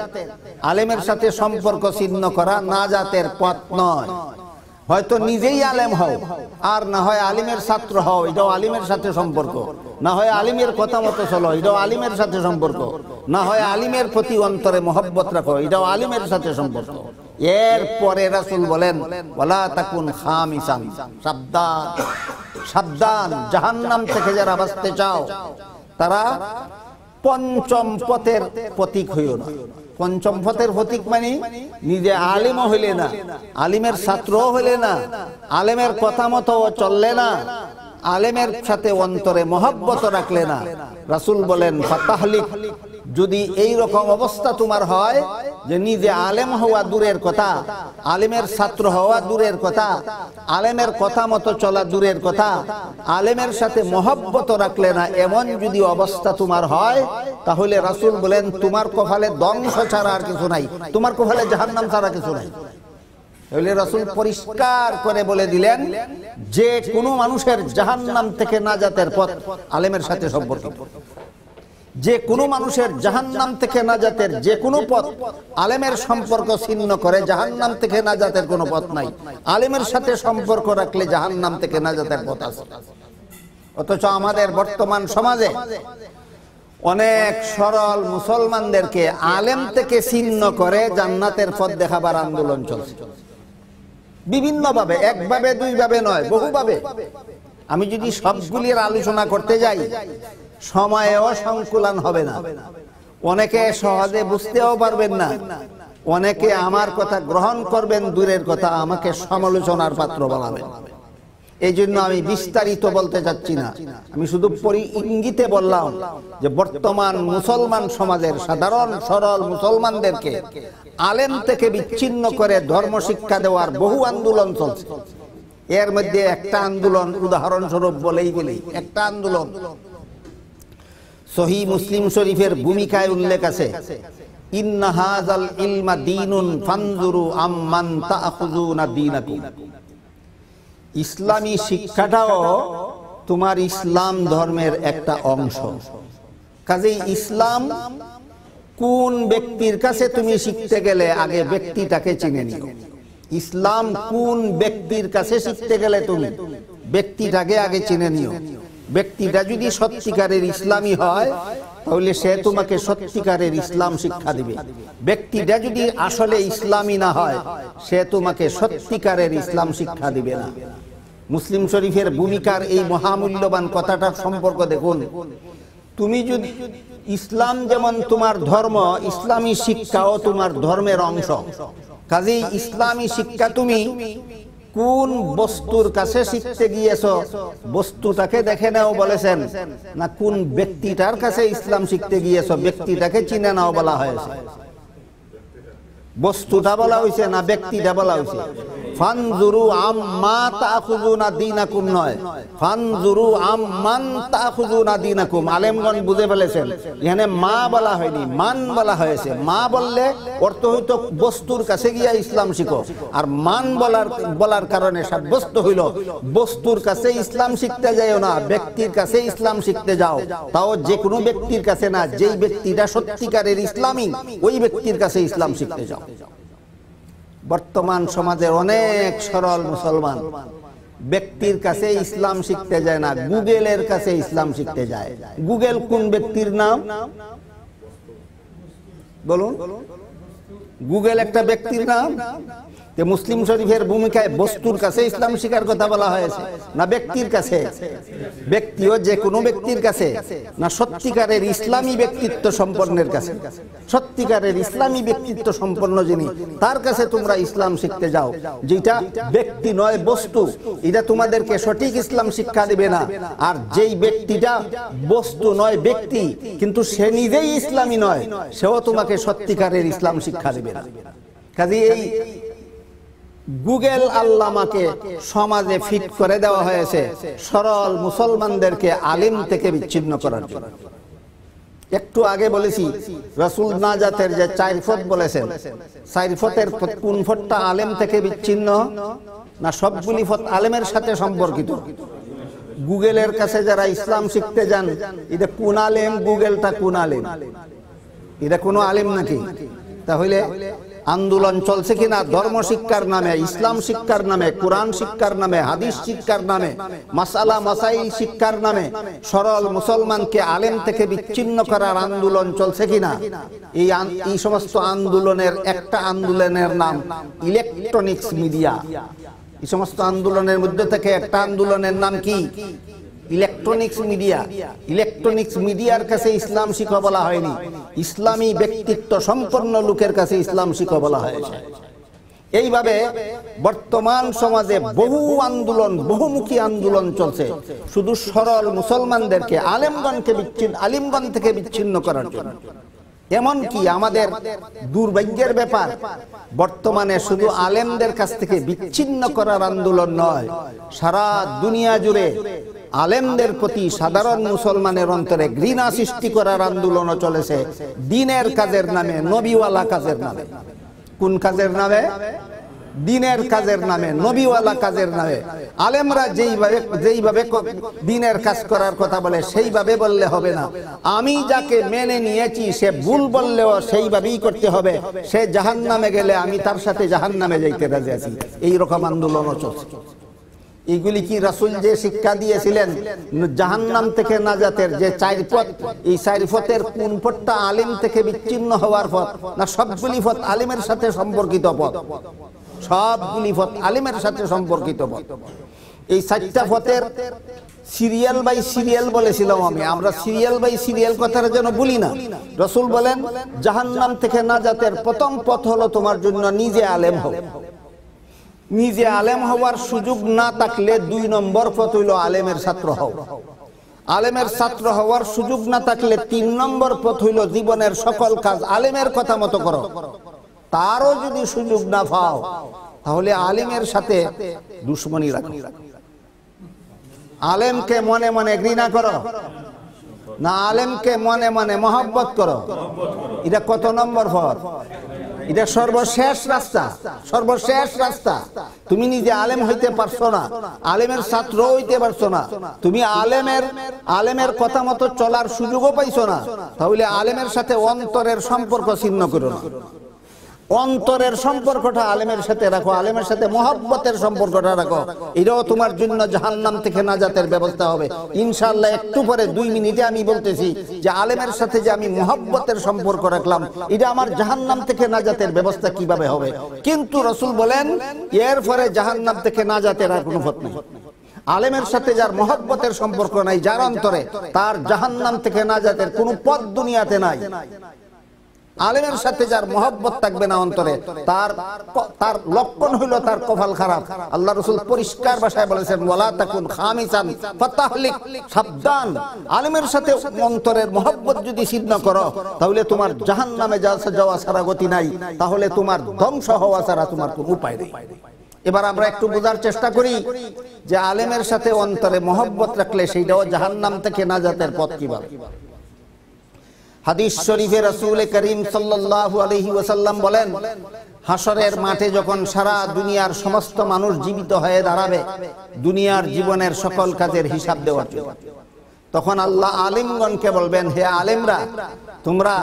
আলেমের সাথে সম্পর্ক ছিন্ন করা না জাতের পথ নয় হয়তো নিজেই আলেম হও আর না হয় আলিমের ছাত্র হও এটাও আলিমের সাথে সম্পর্ক না হয় আলিমের কথা মতো চলো এটাও আলিমের সাথে সম্পর্ক না হয় আলিমের প্রতি অন্তরে মহব্বত রাখো এটাও আলিমের সাথে সম্পর্ক এর পরে রাসুল বলেন ওলা তাকুন খাম ইসান সাবধান সাবধান জাহান্নাম থেকে যারা বাঁচতে চাও তারা পঞ্চম পথের প্রতীক হইও না পঞ্চম পথের প্রতীক মানে নিজে আলিম হইলে না আলিমের ছাত্রও হইলে না আলেমের কথা মতো চললে না আলেমের সাথে অন্তরে মহব্বত রাখলে না রাসুল বলেন ফাতাহলিক যদি এই রকম অবস্থা তোমার হয় যে নিজে আলেম হওয়া দূরের কথা আলেমের ছাত্র হওয়া দূরের কথা আলেমের কথা মতো চলা দূরের কথা আলেমের সাথে মহব্বত রাখলে না এমন যদি অবস্থা তোমার হয় তাহলে রাসুল বলেন তোমার কপালে দংশ ছাড়া আর কিছু নাই তোমার কপালে জাহান্নাম ছাড়া কিছু নাই তাহলে রাসুল পরিষ্কার করে বলে দিলেন যে কোনো মানুষের জাহান্নাম থেকে না জাতের পথ আলেমের সাথে সম্পর্কিত যে কোনো মানুষের জাহান্নাম থেকে নাজাতের যে কোনো পথ আলেমের সম্পর্ক ছিন্ন করে জাহান্নাম থেকে না জাতের কোনো পথ নাই আলেমের সাথে সম্পর্ক রাখলে জাহান্নাম থেকে নাজাতের পথ আছে অথচ আমাদের বর্তমান সমাজে অনেক সরল মুসলমানদেরকে আলেম থেকে ছিন্ন করে জান্নাতের পথ দেখাবার আন্দোলন চলছে বিভিন্নভাবে একভাবে দুইভাবে নয় বহুভাবে আমি যদি সবগুলির আলোচনা করতে যাই সময়ে অসংকুলান হবে না অনেকে সহজে বুঝতেও পারবেন না অনেকে আমার কথা গ্রহণ করবেন দূরের কথা আমাকে সমালোচনার পাত্র বলাবেন এই জন্য আমি বিস্তারিত বলতে চাচ্ছি না আমি শুধু পরি ইঙ্গিতে বললাম যে বর্তমান মুসলমান সমাজের সাধারণ সরল মুসলমানদেরকে আলেম থেকে বিচ্ছিন্ন করে ধর্ম শিক্ষা দেওয়ার বহু আন্দোলন চলছে এর মধ্যে একটা আন্দোলন উদাহরণস্বরূপ বলেই বলি একটা আন্দোলন সহি মুসলিম শরীফের ভূমিকায় উল্লেখ আছে ইসলামী শিক্ষাটাও তোমার ইসলাম ধর্মের একটা অংশ কাজেই ইসলাম কোন ব্যক্তির কাছে তুমি শিখতে গেলে আগে ব্যক্তিটাকে চিনে নিও ইসলাম কোন ব্যক্তির কাছে শিখতে গেলে তুমি ব্যক্তিটাকে আগে চিনে নিও ব্যক্তিটা যদি সত্যিকারের ইসলামী হয় তাহলে সে তোমাকে সত্যিকারের ইসলাম শিক্ষা দিবে ব্যক্তিটা যদি আসলে ইসলামী না হয় সে তোমাকে সত্যিকারের ইসলাম শিক্ষা দিবে না মুসলিম শরীফের ভূমিকার এই মহামূল্যবান কথাটার সম্পর্ক দেখুন তুমি যদি ইসলাম যেমন তোমার ধর্ম ইসলামী শিক্ষাও তোমার ধর্মের অংশ কাজেই ইসলামী শিক্ষা তুমি কোন বস্তুর কাছে শিখতে গিয়েছ বস্তুটাকে দেখে নাও বলেছেন না কোন ব্যক্তিটার কাছে ইসলাম শিখতে গিয়েছ ব্যক্তিটাকে চিনে নাও বলা হয়েছে বস্তুটা বলা হয়েছে না ব্যক্তিটা বলা হয়েছে ফানজুরু আম্মা তাখুজুনা দীনাকুম নয় ফানজুরু আম্মান তাখুজুনা দীনাকুম আলেমগণ বুঝে ফেলেছেন এখানে মা বলা হয়নি মান বলা হয়েছে মা বললে অর্থ হইতো বস্তুর কাছে গিয়া ইসলাম শিখো আর মান বলার বলার কারণে সাব্যস্ত হইল বস্তুর কাছে ইসলাম শিখতে যাইও না ব্যক্তির কাছে ইসলাম শিখতে যাও তাও যে কোনো ব্যক্তির কাছে না যেই ব্যক্তিটা সত্যিকারের ইসলামী ওই ব্যক্তির কাছে ইসলাম শিখতে যাও বর্তমান সমাজের অনেক সরল মুসলমান ব্যক্তির কাছে ইসলাম শিখতে যায় না গুগলের কাছে ইসলাম শিখতে যায় গুগল কোন ব্যক্তির নাম বলুন গুগল একটা ব্যক্তির নাম যে মুসলিম শরীফের ভূমিকায় বস্তুর কাছে ইসলাম শিকার কথা বলা হয়েছে না ব্যক্তির কাছে ব্যক্তিও যে কোনো ব্যক্তির কাছে না সত্যিকারের ইসলামী ব্যক্তিত্ব সম্পন্নের কাছে সত্যিকারের ইসলামী ব্যক্তিত্ব সম্পন্ন যিনি তার কাছে তোমরা ইসলাম শিখতে যাও যেটা ব্যক্তি নয় বস্তু এটা তোমাদেরকে সঠিক ইসলাম শিক্ষা দেবে না আর যেই ব্যক্তিটা বস্তু নয় ব্যক্তি কিন্তু সে নিজেই ইসলামী নয় সেও তোমাকে সত্যিকারের ইসলাম শিক্ষা দেবে না কাজে এই গুগল আল্লামাকে সমাজে ফিট করে দেওয়া হয়েছে সরল মুসলমানদেরকে আলিম থেকে বিচ্ছিন্ন করার জন্য একটু আগে বলেছি রসুল নাজাতের যে চাইফত বলেছেন চাইফতের কোন ফটটা আলেম থেকে বিচ্ছিন্ন না সবগুলি ফত আলেমের সাথে সম্পর্কিত গুগলের কাছে যারা ইসলাম শিখতে যান এটা কোন আলেম গুগলটা কোন আলেম এটা কোনো আলেম নাকি তাহলে আন্দোলন চলছে কিনা ধর্ম শিক্ষার নামে ইসলাম শিক্ষার নামে কোরআন শিক্ষার নামে হাদিস শিক্ষার নামে মাসালা মাসাইল শিক্ষার নামে সরল মুসলমানকে আলেম থেকে বিচ্ছিন্ন করার আন্দোলন চলছে কিনা এই এই সমস্ত আন্দোলনের একটা আন্দোলনের নাম ইলেকট্রনিক্স মিডিয়া এই সমস্ত আন্দোলনের মধ্যে থেকে একটা আন্দোলনের নাম কি ইলেকট্রনিক্স মিডিয়া ইলেকট্রনিক্স মিডিয়ার কাছে ইসলাম শিক্ষা বলা হয়নি ইসলামী ব্যক্তিত্ব সম্পন্ন লোকের কাছে ইসলাম শিক্ষা বলা হয়েছে এইভাবে বর্তমান সমাজে বহু আন্দোলন বহুমুখী আন্দোলন চলছে শুধু সরল মুসলমানদেরকে আলেমগণকে বিচ্ছিন্ন আলিমগণ থেকে বিচ্ছিন্ন করার জন্য এমনকি আমাদের দুর্ভাগ্যের ব্যাপার বর্তমানে শুধু আলেমদের কাছ থেকে বিচ্ছিন্ন করার আন্দোলন নয় সারা দুনিয়া জুড়ে আলেমদের প্রতি সাধারণ মুসলমানের অন্তরে ঘৃণা সৃষ্টি করার আন্দোলনও চলেছে দিনের কাজের নামে নবীওয়ালা কাজের নামে কোন কাজের নামে দিনের কাজের নামে নবীওয়ালা কাজের নামে আলেমরা যেইভাবে যেইভাবে দিনের কাজ করার কথা বলে সেইভাবে বললে হবে না আমি যাকে মেনে নিয়েছি সে ভুল বললেও সেইভাবেই করতে হবে সে জাহান নামে গেলে আমি তার সাথে জাহান নামে যাইতে রাজি আছি এইরকম আন্দোলনও চলছে এগুলি কি রাসুল যে শিক্ষা দিয়েছিলেন জাহান্নাম থেকে নাজাতের যে পথ এই পথের কোন পথটা আলিম থেকে বিচ্ছিন্ন হওয়ার পথ না সবগুলি পথ আলিমের সাথে সম্পর্কিত পথ সবগুলি পথ আলিমের সাথে সম্পর্কিত পথ এই চারটা পথের সিরিয়াল বাই সিরিয়াল বলেছিলাম আমি আমরা সিরিয়াল বাই সিরিয়াল কথাটা যেন বলি না রসুল বলেন জাহান্নাম থেকে নাজাতের প্রথম পথ হলো তোমার জন্য নিজে আলেম হোক নিজে আলেম হওয়ার সুযোগ না থাকলে দুই নম্বর পথ হইল আলেমের ছাত্র হও আলেমের ছাত্র হওয়ার সুযোগ না থাকলে তিন নম্বর পথ হইল জীবনের সকল কাজ আলেমের কথা মতো করো তারও যদি সুযোগ না পাও তাহলে আলেমের সাথে দুশ্মনী রাখো আলেমকে মনে মনে ঘৃণা করো না আলেমকে মনে মনে মহব্বত করো এটা কত নম্বর পথ এটা সর্বশেষ রাস্তা সর্বশেষ রাস্তা তুমি নিজে আলেম হইতে পারছো না আলেমের ছাত্র হইতে পারছো না তুমি আলেমের আলেমের কথা মতো চলার সুযোগও পাইছো না তাহলে আলেমের সাথে অন্তরের সম্পর্ক ছিন্ন করো না অন্তরের সম্পর্কটা আলেমের সাথে রাখো আলেমের সাথে মহাব্বতের সম্পর্কটা রাখো এটাও তোমার জন্য জাহান্নাম থেকে নাজাতের ব্যবস্থা হবে ইনশাল্লাহ একটু পরে দুই মিনিটে আমি বলতেছি যে আলেমের সাথে যে আমি মহাব্বতের সম্পর্ক রাখলাম এটা আমার জাহান্নাম থেকে নাজাতের ব্যবস্থা কিভাবে হবে কিন্তু রসুল বলেন এরপরে জাহান্নাম থেকে নাজাতের আর কোনো পথ আলেমের সাথে যার মহব্বতের সম্পর্ক নাই যার অন্তরে তার জাহান্নাম থেকে নাজাতের কোনো পথ দুনিয়াতে নাই আলেমের সাথে যার মহব্বত থাকবে না অন্তরে তার তার লক্ষণ হইল তার কপাল খারাপ আল্লাহ রসুল পরিষ্কার ভাষায় বলেছেন ওয়ালা তাকুন খামিসান ফাতাহলিক সাবধান আলেমের সাথে অন্তরের মহব্বত যদি সিদ্ধ করো তাহলে তোমার জাহান নামে যাওয়া সারা গতি নাই তাহলে তোমার ধ্বংস হওয়া সারা তোমার কোনো উপায় নেই এবার আমরা একটু বোঝার চেষ্টা করি যে আলেমের সাথে অন্তরে মহব্বত রাখলে সেইটাও জাহান নাম থেকে না যাতের পথ কি কিভাবে হাদিস শরীফে রাসুল করিম সাল্লাহ আলহি ওয়াসাল্লাম বলেন হাসরের মাঠে যখন সারা দুনিয়ার সমস্ত মানুষ জীবিত হয়ে দাঁড়াবে দুনিয়ার জীবনের সকল কাজের হিসাব দেওয়া জন্য তখন আল্লাহ আলিমগণকে বলবেন হে আলেমরা তোমরা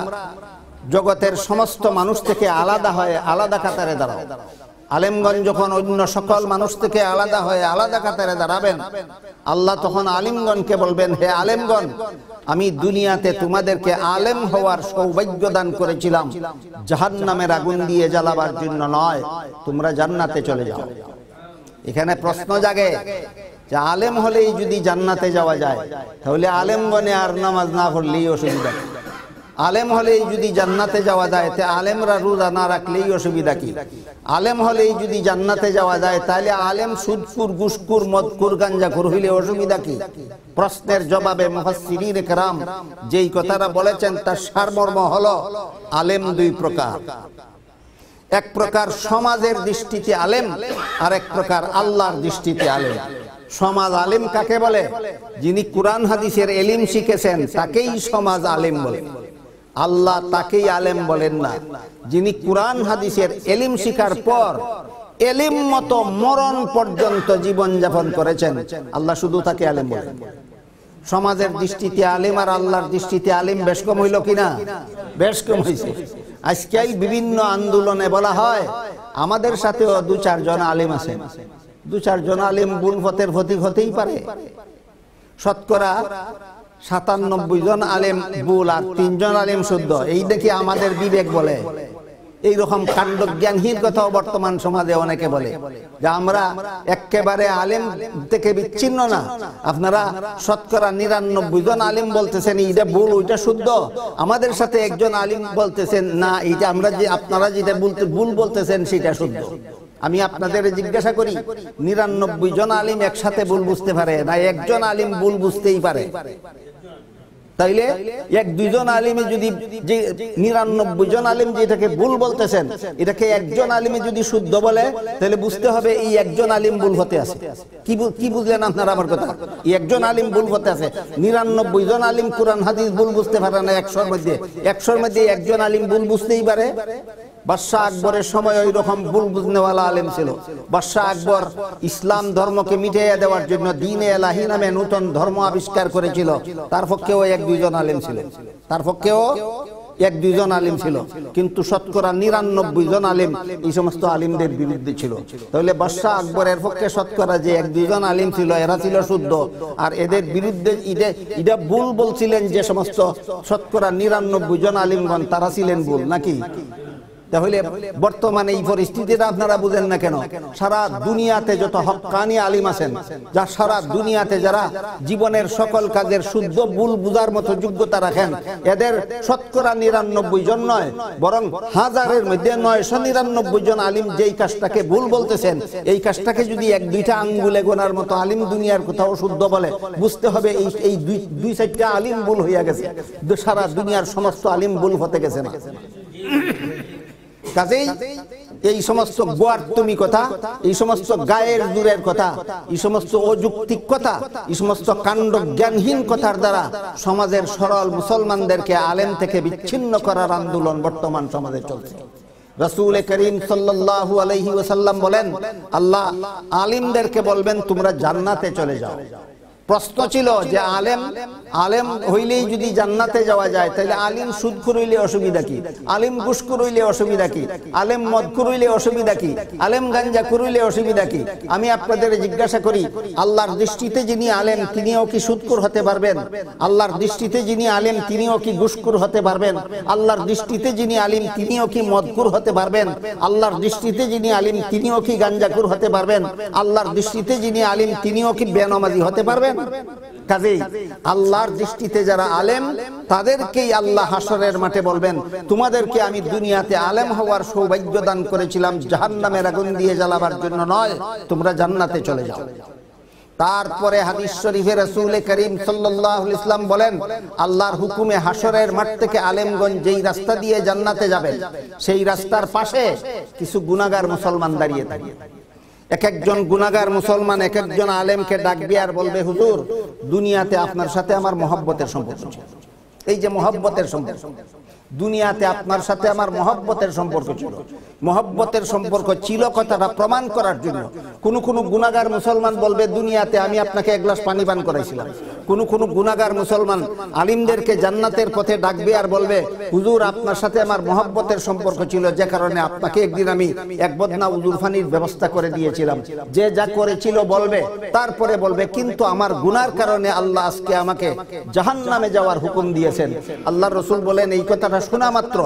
জগতের সমস্ত মানুষ থেকে আলাদা হয়ে আলাদা কাতারে দাঁড়াও আলেমগণ যখন অন্য সকল মানুষ থেকে আলাদা হয়ে আলাদা কাতারে দাঁড়াবেন আল্লাহ তখন আলিমগণকে বলবেন হে আলেমগণ আমি দুনিয়াতে তোমাদেরকে আলেম হওয়ার সৌভাগ্য দান করেছিলাম জাহান নামের আগুন দিয়ে জ্বালাবার জন্য নয় তোমরা জান্নাতে চলে যাও এখানে প্রশ্ন জাগে যে আলেম হলেই যদি জান্নাতে যাওয়া যায় তাহলে আলেম বনে আর নামাজ না পড়লেই অসুবিধা আলেম হলেই যদি জান্নাতে যাওয়া যায় তা আলেমরা রোজা না রাখলেই অসুবিধা কি আলেম হলেই যদি জান্নাতে যাওয়া যায় তাহলে আলেম সুদকুর গুসকুর মদকুর ঘুর হইলে অসুবিধা কি প্রশ্নের জবাবে মহাসিরির একরাম যেই কথাটা বলেছেন তার সারমর্ম হল আলেম দুই প্রকার এক প্রকার সমাজের দৃষ্টিতে আলেম আর এক প্রকার আল্লাহর দৃষ্টিতে আলেম সমাজ আলেম কাকে বলে যিনি কোরআন হাদিসের এলিম শিখেছেন তাকেই সমাজ আলেম বলে আল্লাহ তাকেই আলেম বলেন না যিনি কোরআন হাদিসের এলিম শিকার পর এলিম মতো মরণ পর্যন্ত জীবন যাপন করেছেন আল্লাহ শুধু তাকে আলেম বলেন সমাজের দৃষ্টিতে আলেম আর আল্লাহর দৃষ্টিতে আলেম বেশ কম হইল কিনা বেশ কম হয়েছে আজকাল বিভিন্ন আন্দোলনে বলা হয় আমাদের সাথেও দু চারজন আলেম আছে দু চারজন আলেম বুনফতের ফতিক হতেই পারে শতকরা সাতানব্বই জন আলেম বুল আর তিনজন আলেম শুদ্ধ এই দেখি আমাদের বিবেক বলে এইরকম কাণ্ড জ্ঞানহীন কথাও বর্তমান সমাজে অনেকে বলে যে আমরা একেবারে আলেম থেকে বিচ্ছিন্ন না আপনারা শতকরা নিরানব্বই জন আলেম বলতেছেন এইটা ভুল ওইটা শুদ্ধ আমাদের সাথে একজন আলিম বলতেছেন না এইটা আমরা যে আপনারা যেটা বলতে ভুল বলতেছেন সেটা শুদ্ধ আমি আপনাদের জিজ্ঞাসা করি নিরানব্বই জন আলিম একসাথে ভুল বুঝতে পারে না একজন আলিম ভুল বুঝতেই পারে তাইলে এক দুইজন আলিমে যদি যে নিরানব্বই জন আলিম যেটাকে ভুল বলতেছেন এটাকে একজন আলিমে যদি শুদ্ধ বলে তাহলে বুঝতে হবে এই একজন আলিম ভুল হতে আছে কি কি বুঝলেন আপনার আমার কথা এই একজন আলিম ভুল হতে আছে নিরানব্বই জন আলিম কোরআন হাদিস ভুল বুঝতে পারে না একশোর মধ্যে একশোর মধ্যে একজন আলিম ভুল বুঝতেই পারে বাদশাহ আকবরের সময় ওই রকম ভুল বুঝনেওয়ালা আলেম ছিল বাদশাহ আকবর ইসলাম ধর্মকে মিটাইয়া দেওয়ার জন্য দিনে এলাহি নামে নতুন ধর্ম আবিষ্কার করেছিল তার পক্ষেও এক দুইজন আলেম ছিল তার পক্ষেও এক দুইজন আলিম ছিল কিন্তু শতকরা নিরানব্বই জন আলিম এই সমস্ত আলিমদের বিরুদ্ধে ছিল তাহলে বাদশাহ আকবরের পক্ষে শতকরা যে এক দুইজন আলিম ছিল এরা ছিল শুদ্ধ আর এদের বিরুদ্ধে এটা ভুল বলছিলেন যে সমস্ত শতকরা নিরানব্বই জন আলিমগণ তারা ছিলেন ভুল নাকি তাহলে বর্তমানে এই পরিস্থিতিটা আপনারা বুঝেন না কেন সারা দুনিয়াতে যত হকানি আলিম আছেন যা সারা দুনিয়াতে যারা জীবনের সকল কাজের শুদ্ধ ভুল বুঝার মতো যোগ্যতা রাখেন এদের শতকরা নিরানব্বই জন নয় বরং হাজারের মধ্যে নয়শো নিরানব্বই জন আলিম যেই কাজটাকে ভুল বলতেছেন এই কাজটাকে যদি এক দুইটা আঙ্গুলে গোনার মতো আলিম দুনিয়ার কোথাও শুদ্ধ বলে বুঝতে হবে এই এই দুই চারটা আলিম ভুল হইয়া গেছে সারা দুনিয়ার সমস্ত আলিম ভুল হতে গেছে না কাজেই এই সমস্ত গোয়ার তুমি কথা এই সমস্ত গায়ের দূরের কথা এই সমস্ত অযুক্তিক কথা এই সমস্ত কাণ্ড জ্ঞানহীন কথার দ্বারা সমাজের সরল মুসলমানদেরকে আলেম থেকে বিচ্ছিন্ন করার আন্দোলন বর্তমান সমাজে চলছে রসুল করিম সাল্লাহ আলহি ওসাল্লাম বলেন আল্লাহ আলিমদেরকে বলবেন তোমরা জান্নাতে চলে যাও প্রশ্ন ছিল যে আলেম আলেম হইলেই যদি জান্নাতে যাওয়া যায় তাহলে আলিম সুদখুর হইলে অসুবিধা কি আলিম গুসকুর হইলে অসুবিধা কি আলেম মদকুর হইলে অসুবিধা কি আলেম গাঞ্জা হইলে অসুবিধা কি আমি আপনাদের জিজ্ঞাসা করি আল্লাহর দৃষ্টিতে যিনি আলেম তিনিও কি সুদকুর হতে পারবেন আল্লাহর দৃষ্টিতে যিনি আলেম তিনিও কি গুসকুর হতে পারবেন আল্লাহর দৃষ্টিতে যিনি আলিম তিনিও কি মদকুর হতে পারবেন আল্লাহর দৃষ্টিতে যিনি আলিম তিনিও কি গাঞ্জাকুর হতে পারবেন আল্লাহর দৃষ্টিতে যিনি আলিম তিনিও কি বেনমাজি হতে পারবেন কাজেই আল্লাহর দৃষ্টিতে যারা আলেম তাদেরকেই আল্লাহ হাসরের মাঠে বলবেন তোমাদেরকে আমি দুনিয়াতে আলেম হওয়ার সৌভাগ্য দান করেছিলাম জাহান্নামের আগুন দিয়ে জ্বালাবার জন্য নয় তোমরা জান্নাতে চলে যাও তারপরে হাদিস শরীফে রসুল করিম সাল্লাহ ইসলাম বলেন আল্লাহর হুকুমে হাসরের মাঠ থেকে আলেমগঞ্জ যেই রাস্তা দিয়ে জান্নাতে যাবেন সেই রাস্তার পাশে কিছু গুনাগার মুসলমান দাঁড়িয়ে দাঁড়িয়ে এক একজন গুনাগার মুসলমান এক একজন আলেমকে ডাকবি আর বলবে হুজুর দুনিয়াতে আপনার সাথে আমার মহব্বতের সম্পর্ক এই যে মহব্বতের সম্পর্ক দুনিয়াতে আপনার সাথে আমার মহব্বতের সম্পর্ক ছিল মহব্বতের সম্পর্ক ছিল কথাটা প্রমাণ করার জন্য কোনো কোনো গুণাগার মুসলমান বলবে দুনিয়াতে আমি আপনাকে এক গ্লাস পানি পান করাইছিলাম কোনো কোনো গুণাগার মুসলমান আলিমদেরকে জান্নাতের পথে ডাকবে আর বলবে হুজুর আপনার সাথে আমার মহব্বতের সম্পর্ক ছিল যে কারণে আপনাকে একদিন আমি এক বদনা উজুর ফানির ব্যবস্থা করে দিয়েছিলাম যে যা করেছিল বলবে তারপরে বলবে কিন্তু আমার গুনার কারণে আল্লাহ আজকে আমাকে জাহান নামে যাওয়ার হুকুম দিয়েছেন আল্লাহ রসুল বলেন এই কথাটা কথা শোনা মাত্র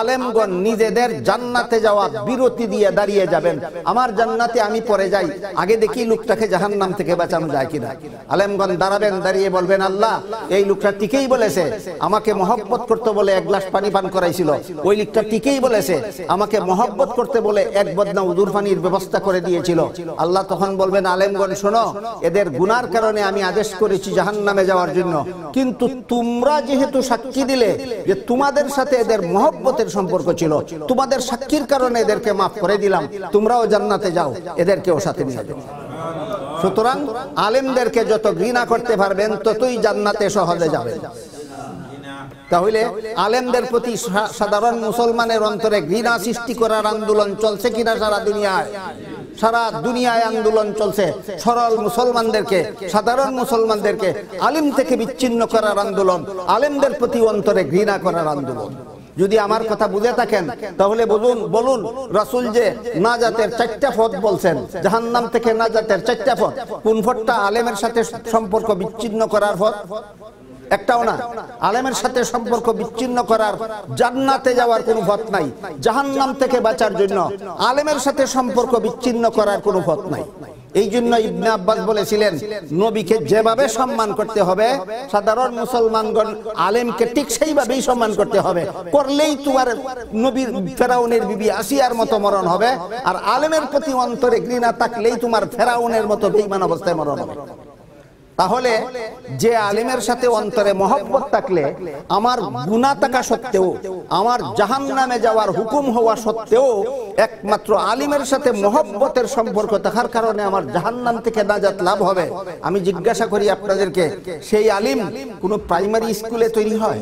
আলেমগণ নিজেদের জান্নাতে যাওয়া বিরতি দিয়ে দাঁড়িয়ে যাবেন আমার জান্নাতে আমি পরে যাই আগে দেখি লোকটাকে জাহান নাম থেকে বাঁচানো যায় কিনা আলেমগণ দাঁড়াবেন দাঁড়িয়ে বলবেন আল্লাহ এই লোকটা টিকেই বলেছে আমাকে মহব্বত করতে বলে এক গ্লাস পানি পান করাইছিল ওই লোকটা টিকেই বলেছে আমাকে মহব্বত করতে বলে এক বদনা উদুর পানির ব্যবস্থা করে দিয়েছিল আল্লাহ তখন বলবেন আলেমগণ শোনো এদের গুনার কারণে আমি আদেশ করেছি জাহান নামে যাওয়ার জন্য কিন্তু তোমরা যেহেতু সাক্ষী দিলে যে তোমাদের সাথে এদের মহব্বতের সম্পর্ক ছিল তোমাদের সাক্ষীর কারণে এদেরকে মাফ করে দিলাম তোমরাও জান্নাতে যাও এদেরকেও সাথে নিয়ে যাও সুতরাং আলেমদেরকে যত ঘৃণা করতে পারবেন ততই জান্নাতে সহজে যাবেন তাহলে আলেমদের প্রতি সাধারণ মুসলমানের অন্তরে ঘৃণা সৃষ্টি করার আন্দোলন চলছে কিনা সারা দুনিয়ায় সারা দুনিয়ায় আন্দোলন চলছে সরল মুসলমানদেরকে সাধারণ মুসলমানদেরকে আলিম থেকে বিচ্ছিন্ন করার আন্দোলন আলিমদের প্রতি অন্তরে ঘৃণা করার আন্দোলন যদি আমার কথা বুঝে থাকেন তাহলে বলুন বলুন রাসুল যে না জাতের চারটা পথ বলছেন জাহান্নাম থেকে জাতের চারটা পথ কোন ফটটা আলেমের সাথে সম্পর্ক বিচ্ছিন্ন করার পথ একটাও না আলেমের সাথে সম্পর্ক বিচ্ছিন্ন করার জান্নাতে যাওয়ার কোনো পথ নাই জাহান্নাম থেকে বাঁচার জন্য আলেমের সাথে সম্পর্ক বিচ্ছিন্ন করার কোনো পথ নাই এই জন্য ইবনে আব্বাস বলেছিলেন নবীকে যেভাবে সম্মান করতে হবে সাধারণ মুসলমানগণ আলেমকে ঠিক সেইভাবেই সম্মান করতে হবে করলেই তোমার নবীর ফেরাউনের বিবি আসিয়ার মতো মরণ হবে আর আলেমের প্রতি অন্তরে ঘৃণা থাকলেই তোমার ফেরাউনের মতো বেইমান অবস্থায় মরণ হবে তাহলে যে আলিমের সাথে অন্তরে মহব্বত থাকলে আমার গুণা থাকা সত্ত্বেও আমার জাহান নামে যাওয়ার হুকুম হওয়া সত্ত্বেও একমাত্র আলিমের সাথে মহব্বতের সম্পর্ক থাকার কারণে আমার জাহান নাম থেকে নাজাত লাভ হবে আমি জিজ্ঞাসা করি আপনাদেরকে সেই আলিম কোনো প্রাইমারি স্কুলে তৈরি হয়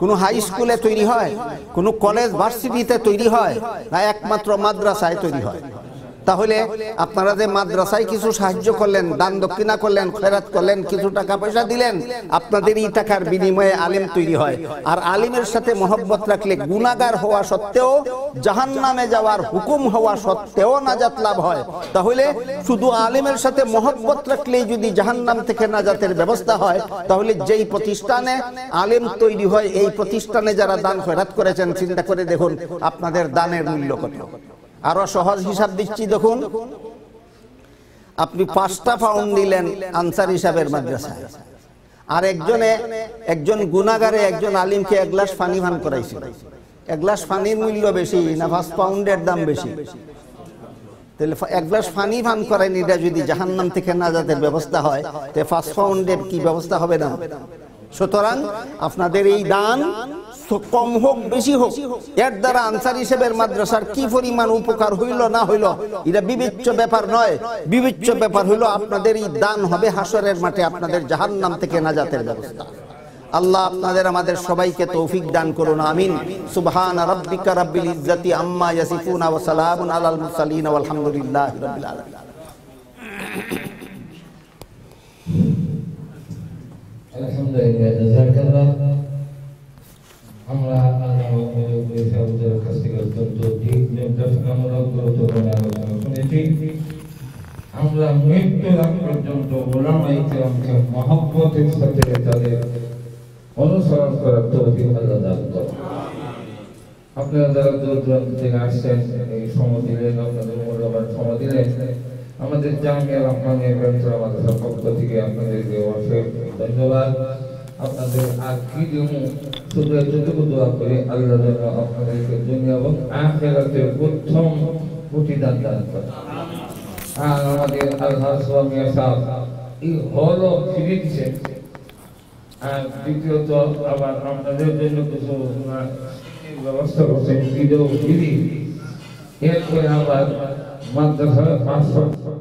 কোনো হাই স্কুলে তৈরি হয় কোনো কলেজ ভার্সিটিতে তৈরি হয় না একমাত্র মাদ্রাসায় তৈরি হয় তাহলে আপনারা যে মাদ্রাসায় কিছু সাহায্য করলেন দান দক্ষিণা করলেন খেরাত করলেন কিছু টাকা পয়সা দিলেন আপনাদের এই টাকার বিনিময়ে আলিম তৈরি হয় আর আলিমের সাথে মহব্বত রাখলে গুণাগার হওয়া সত্ত্বেও জাহান নামে যাওয়ার হুকুম হওয়া সত্ত্বেও নাজাত লাভ হয় তাহলে শুধু আলিমের সাথে মহব্বত রাখলেই যদি জাহান নাম থেকে নাজাতের ব্যবস্থা হয় তাহলে যেই প্রতিষ্ঠানে আলিম তৈরি হয় এই প্রতিষ্ঠানে যারা দান খেরাত করেছেন চিন্তা করে দেখুন আপনাদের দানের মূল্য কত আরো সহজ হিসাব দিচ্ছি দেখুন আপনি পাঁচটা ফাউন দিলেন আনসার হিসাবের মাদ্রাসায় আর একজনে একজন গুনাগারে একজন আলিমকে এক গ্লাস পানি ভান করাইছে এক গ্লাস পানির মূল্য বেশি না পাঁচ পাউন্ডের দাম বেশি তাহলে এক গ্লাস পানি ভান করেন এটা যদি জাহান্নাম থেকে না যাদের ব্যবস্থা হয় তো পাঁচ পাউন্ডের কি ব্যবস্থা হবে না সুতরাং আপনাদের এই দান কম হোক বেশি হোক এর দ্বারা আনসার হিসেবের মাদ্রাসার কি পরিমাণ উপকার হইল না হইল এটা বিবেচ্য ব্যাপার নয় বিবেচ্য ব্যাপার হইল আপনাদের এই দান হবে হাসরের মাঠে আপনাদের জাহান নাম থেকে নাজাতের ব্যবস্থা আল্লাহ আপনাদের আমাদের সবাইকে তৌফিক দান করুন আমিন সুবহান রাব্বিকা রাব্বিল ইজ্জাতি আম্মা ইয়াসিফুন ওয়া সালামুন আলাল মুরসালিন ওয়া আলহামদুলিল্লাহি রাব্বিল আলামিন الحمد لله আমরা আল্লাহ কাছ থেকে অত্যন্ত আলোচনা শুনেছি আমরা মৃত্যু লাভ পর্যন্ত ওলামাই মহব্বতের সাথে তাদের অনুসরণ করার তৌফিক আল্লাহ দান আপনারা যারা দূর দূরান্ত থেকে আসছেন এই সময় দিলেন আপনাদের মূল্যবান সময় দিলেন আমাদের জামিয়া রহমানের মাদ্রাসার পক্ষ থেকে আপনাদেরকে অশেষ ধন্যবাদ আপনাদের আকিদমু শুধু যতটুকু দোয়া করি আল্লাহ যেন আপনাদেরকে দুনিয়া এবং আখেরাতে প্রথম প্রতিদান দান করে আর আমাদের আল্লাহ স্বামী সাহেব এই হল ফিরে দিচ্ছেন আর দ্বিতীয়ত আবার আপনাদের জন্য কিছু ব্যবস্থা করছেন ঈদেও ফিরি এরপরে আবার মাদ্রাসা পাঁচশো